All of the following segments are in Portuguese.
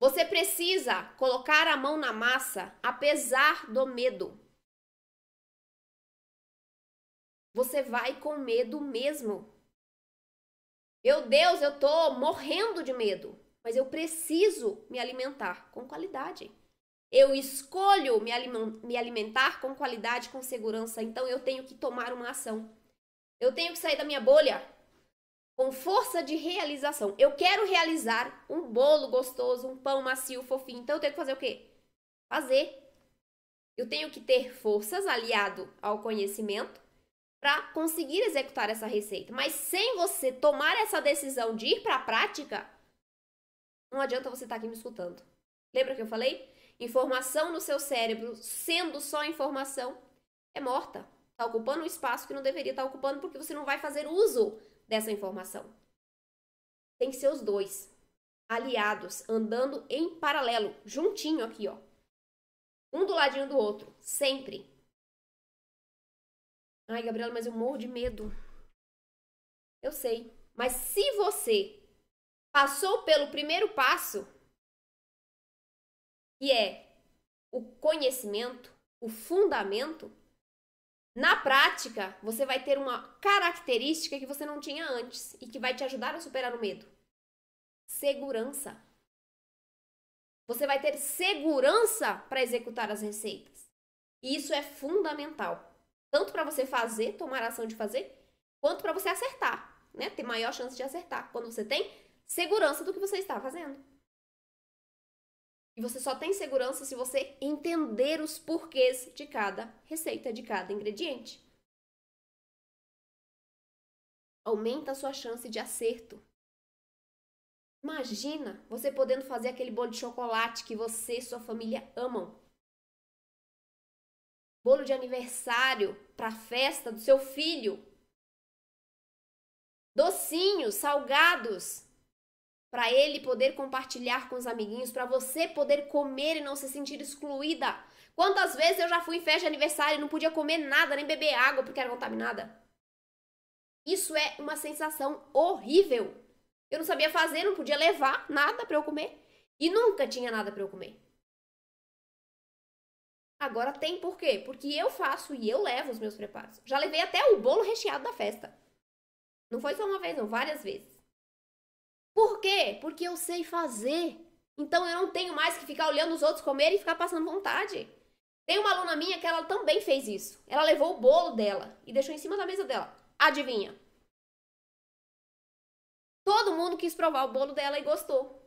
Você precisa colocar a mão na massa apesar do medo. Você vai com medo mesmo. Meu Deus, eu tô morrendo de medo, mas eu preciso me alimentar com qualidade. Eu escolho me alimentar com qualidade, com segurança, então eu tenho que tomar uma ação. Eu tenho que sair da minha bolha com força de realização. Eu quero realizar um bolo gostoso, um pão macio, fofinho. Então eu tenho que fazer o quê? Fazer. Eu tenho que ter forças aliado ao conhecimento para conseguir executar essa receita. Mas sem você tomar essa decisão de ir para a prática, não adianta você estar tá aqui me escutando. Lembra que eu falei? Informação no seu cérebro, sendo só informação, é morta. Está ocupando um espaço que não deveria estar tá ocupando porque você não vai fazer uso dessa informação. Tem que ser os dois, aliados, andando em paralelo, juntinho aqui, ó. Um do ladinho do outro, sempre. Ai, Gabriela, mas eu morro de medo. Eu sei. Mas se você passou pelo primeiro passo, que é o conhecimento, o fundamento, na prática, você vai ter uma característica que você não tinha antes e que vai te ajudar a superar o medo: segurança. Você vai ter segurança para executar as receitas. E isso é fundamental, tanto para você fazer, tomar ação de fazer, quanto para você acertar, né? Ter maior chance de acertar quando você tem segurança do que você está fazendo. E você só tem segurança se você entender os porquês de cada receita, de cada ingrediente. Aumenta a sua chance de acerto. Imagina você podendo fazer aquele bolo de chocolate que você e sua família amam. Bolo de aniversário para a festa do seu filho. Docinhos, salgados, para ele poder compartilhar com os amiguinhos, para você poder comer e não se sentir excluída. Quantas vezes eu já fui em festa de aniversário e não podia comer nada, nem beber água porque era contaminada? Isso é uma sensação horrível. Eu não sabia fazer, não podia levar nada para eu comer e nunca tinha nada para eu comer. Agora tem por quê? Porque eu faço e eu levo os meus preparos. Já levei até o bolo recheado da festa. Não foi só uma vez, não, várias vezes. Por quê? Porque eu sei fazer. Então eu não tenho mais que ficar olhando os outros comer e ficar passando vontade. Tem uma aluna minha que ela também fez isso. Ela levou o bolo dela e deixou em cima da mesa dela. Adivinha? Todo mundo quis provar o bolo dela e gostou.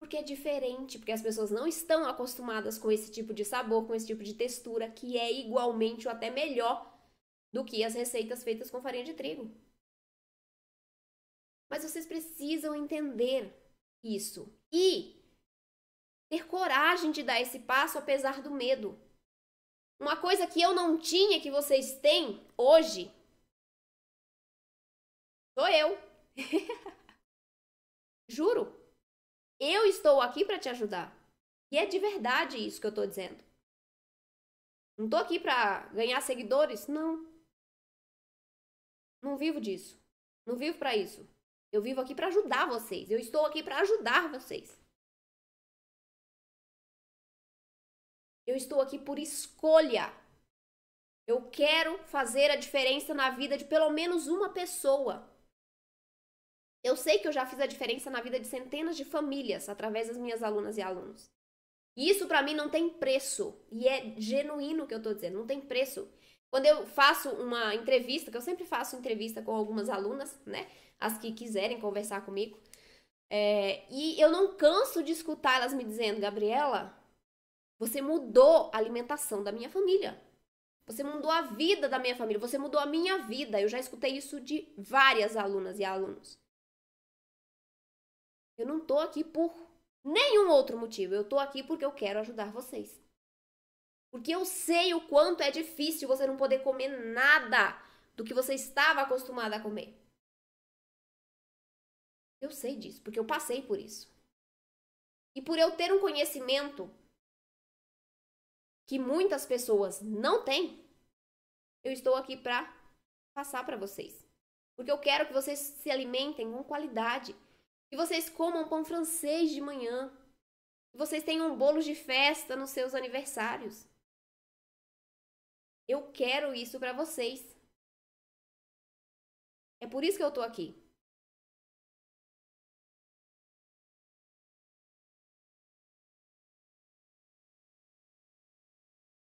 Porque é diferente, porque as pessoas não estão acostumadas com esse tipo de sabor, com esse tipo de textura, que é igualmente ou até melhor do que as receitas feitas com farinha de trigo. Mas vocês precisam entender isso e ter coragem de dar esse passo apesar do medo. Uma coisa que eu não tinha que vocês têm hoje sou eu. Juro. Eu estou aqui para te ajudar. E é de verdade isso que eu estou dizendo. Não estou aqui para ganhar seguidores, não. Não vivo disso. Não vivo para isso. Eu vivo aqui para ajudar vocês. Eu estou aqui para ajudar vocês. Eu estou aqui por escolha. Eu quero fazer a diferença na vida de pelo menos uma pessoa. Eu sei que eu já fiz a diferença na vida de centenas de famílias através das minhas alunas e alunos. E isso para mim não tem preço. E é genuíno o que eu tô dizendo, não tem preço. Quando eu faço uma entrevista, que eu sempre faço entrevista com algumas alunas, né? As que quiserem conversar comigo. É, e eu não canso de escutar elas me dizendo, Gabriela, você mudou a alimentação da minha família. Você mudou a vida da minha família, você mudou a minha vida. Eu já escutei isso de várias alunas e alunos. Eu não tô aqui por nenhum outro motivo. Eu tô aqui porque eu quero ajudar vocês. Porque eu sei o quanto é difícil você não poder comer nada do que você estava acostumada a comer. Eu sei disso, porque eu passei por isso. E por eu ter um conhecimento que muitas pessoas não têm, eu estou aqui para passar para vocês. Porque eu quero que vocês se alimentem com qualidade. Que vocês comam pão francês de manhã. Que vocês tenham bolos de festa nos seus aniversários. Eu quero isso para vocês. É por isso que eu tô aqui.